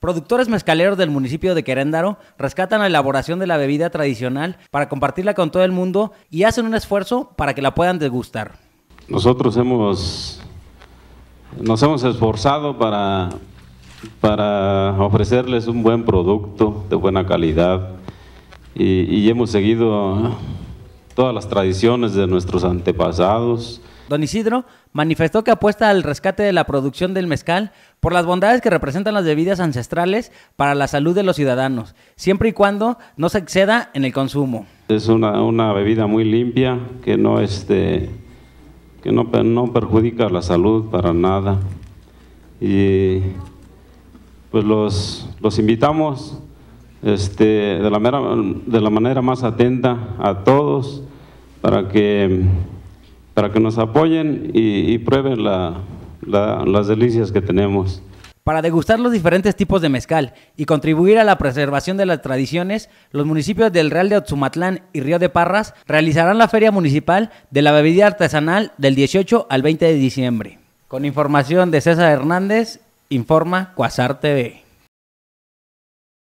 Productores mezcaleros del municipio de Queréndaro rescatan la elaboración de la bebida tradicional para compartirla con todo el mundo y hacen un esfuerzo para que la puedan degustar. Nosotros hemos nos hemos esforzado para ofrecerles un buen producto de buena calidad y, y hemos seguido todas las tradiciones de nuestros antepasados Don Isidro manifestó que apuesta al rescate de la producción del mezcal por las bondades que representan las bebidas ancestrales para la salud de los ciudadanos, siempre y cuando no se exceda en el consumo. Es una, bebida muy limpia que no, este, que no, no perjudica la salud para nada. Y pues los, invitamos este, de, la de la manera más atenta a todos para que para que nos apoyen y, prueben las delicias que tenemos. Para degustar los diferentes tipos de mezcal y contribuir a la preservación de las tradiciones, los municipios del Real de Otzumatlán y Río de Parras realizarán la Feria Municipal de la Bebida Artesanal del 18 al 20 de diciembre. Con información de César Hernández, informa Cuasar TV.